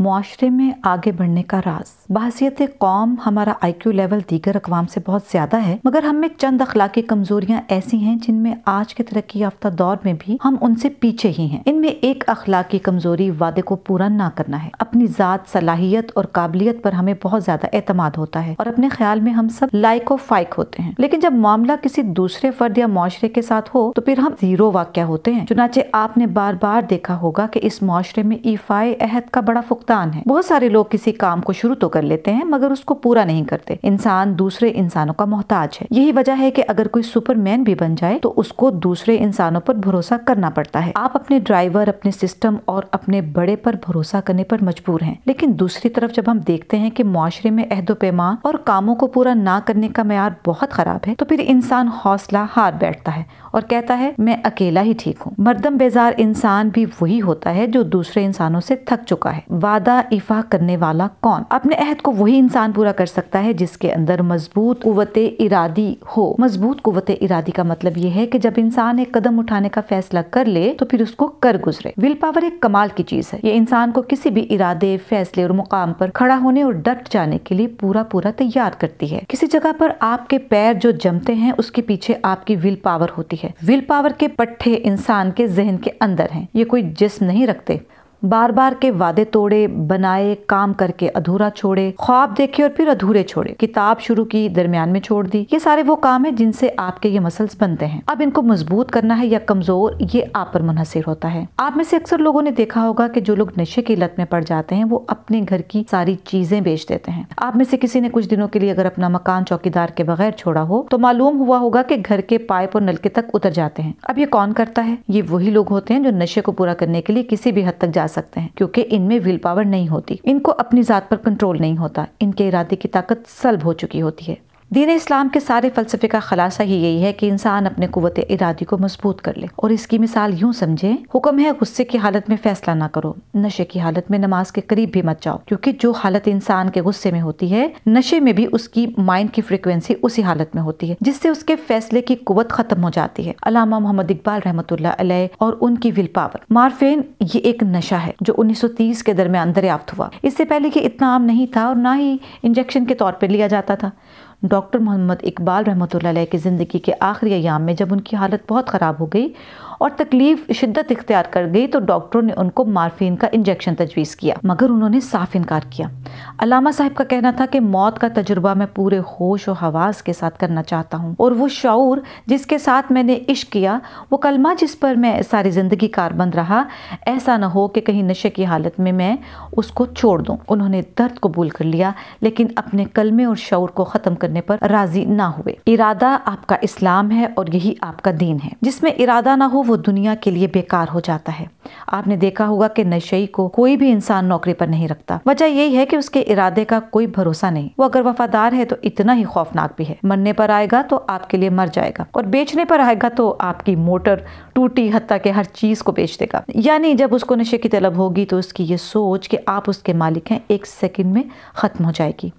माशरे में आगे बढ़ने का राज बहसीत कौम हमारा आई क्यू लेवल दीगर अकवाम से बहुत ज्यादा है मगर हमें में चंद अखलाकी कमजोरियाँ ऐसी हैं जिनमें आज के तरक्की याफ्ता दौर में भी हम उनसे पीछे ही है इनमें एक अखलाकी कमजोरी वादे को पूरा ना करना है अपनी ज़ात सलाहियत और काबिलियत पर हमें बहुत ज्यादा एतमाद होता है और अपने ख्याल में हम सब लाइक और फाइक होते हैं लेकिन जब मामला किसी दूसरे फर्द या माशरे के साथ हो तो फिर हम जीरो वाक्य होते हैं चुनाचे आपने बार बार देखा होगा की इस माशरे में ईफाए अहद का बड़ा फुक भुगतान है बहुत सारे लोग किसी काम को शुरू तो कर लेते हैं मगर उसको पूरा नहीं करते इंसान दूसरे इंसानों का मोहताज है यही वजह है की अगर कोई सुपरमैन भी बन जाए तो उसको दूसरे इंसानों पर भरोसा करना पड़ता है आप अपने ड्राइवर अपने सिस्टम और अपने बड़े पर भरोसा करने पर मजबूर हैं लेकिन दूसरी तरफ जब हम देखते हैं कि माशरे में अहदो पैमा और कामों को पूरा ना करने का मैार बहुत खराब है तो फिर इंसान हौसला हार बैठता है और कहता है मैं अकेला ही ठीक हूँ मर्दम बेजार इंसान भी वही होता है जो दूसरे इंसानों से थक चुका है वादा इफा करने वाला कौन अपने अहद को वही इंसान पूरा कर सकता है जिसके अंदर मजबूत कुत इरादी हो मजबूत कुत इरादी का मतलब यह है कि जब इंसान एक कदम उठाने का फैसला कर ले तो फिर उसको कर गुजरे विल पावर एक कमाल की चीज है ये इंसान को किसी भी इरादे फैसले और मुकाम पर खड़ा होने और डट जाने के लिए पूरा पूरा तैयार करती है किसी जगह पर आपके पैर जो जमते हैं उसके पीछे आपकी विल पावर होती है विल पावर के पट्टे इंसान के जहन के अंदर है ये कोई जिस्म नहीं रखते बार बार के वादे तोड़े बनाए काम करके अधूरा छोड़े ख्वाब देखे और फिर अधूरे छोड़े किताब शुरू की दरमियान में छोड़ दी ये सारे वो काम है जिनसे आपके ये मसल्स बनते हैं अब इनको मजबूत करना है या कमजोर ये आप पर मुनहसर होता है आप में से अक्सर लोगों ने देखा होगा कि जो लोग नशे की लत में पड़ जाते हैं वो अपने घर की सारी चीजें बेच देते हैं आप में से किसी ने कुछ दिनों के लिए अगर अपना मकान चौकीदार के बगैर छोड़ा हो तो मालूम हुआ होगा कि घर के पाइप और नलके तक उतर जाते हैं अब ये कौन करता है ये वही लोग होते हैं जो नशे को पूरा करने के लिए किसी भी हद तक जा सकते हैं क्योंकि इनमें विल पावर नहीं होती इनको अपनी जात पर कंट्रोल नहीं होता इनके इरादे की ताकत सल्ब हो चुकी होती है दीन इस्लाम के सारे फ़लसफ़े का खुलासा ही यही है कि इंसान अपने कुत इरादी को मजबूत कर ले और इसकी मिसाल यूँ समझे हुक्म है गुस्से की हालत में फ़ैसला ना करो नशे की हालत में नमाज के करीब भी मत जाओ क्योंकि जो हालत इंसान के गुस्से में होती है नशे में भी उसकी माइंड की फ्रिक्वेंसी उसी हालत में होती है जिससे उसके फैसले की कुत खत्म हो जाती है अलामा मोहम्मद इकबाल रहमत और उनकी विल पावर मारफेन ये एक नशा है जो तीस के दरमियान दरियाफ्त हुआ इससे पहले कि इतना आम नहीं था और ना ही इंजेक्शन के तौर पर लिया जाता था डॉक्टर मोहम्मद इकबाल रहमत की ज़िंदगी के आखिरी अयाम में जब उनकी हालत बहुत ख़राब हो गई और तकलीफ शिद्दत इख्तियार कर गई तो डॉक्टरों ने उनको मार्फिन का इंजेक्शन तजवीज़ किया मगर उन्होंने साफ इनकार किया अलामा साहब का कहना था कि मौत का तजुर्बा मैं पूरे होश और हवास के साथ करना चाहता हूँ और वो शौर जिसके साथ मैंने इश्क किया वो कलमा जिस पर मैं सारी ज़िंदगी कारबंद रहा ऐसा ना हो कि कहीं नशे की हालत में मैं उसको छोड़ दूँ उन्होंने दर्द कबूल कर लिया लेकिन अपने कलमे और शौर को ख़त्म करने पर राज़ी ना हुए इरादा आपका इस्लाम है और यही आपका दीन है जिसमें इरादा ना हो वो वो दुनिया के लिए बेकार हो जाता है आपने देखा होगा कि नशेई को कोई भी इंसान नौकरी पर नहीं रखता वजह यही है कि उसके इरादे का कोई भरोसा नहीं वो अगर वफादार है तो इतना ही खौफनाक भी है मरने पर आएगा तो आपके लिए मर जाएगा और बेचने पर आएगा तो आपकी मोटर टूटी हत्या के हर चीज को बेच देगा यानी जब उसको नशे की तलब होगी तो उसकी ये सोच कि आप उसके मालिक हैं एक सेकंड में खत्म हो जाएगी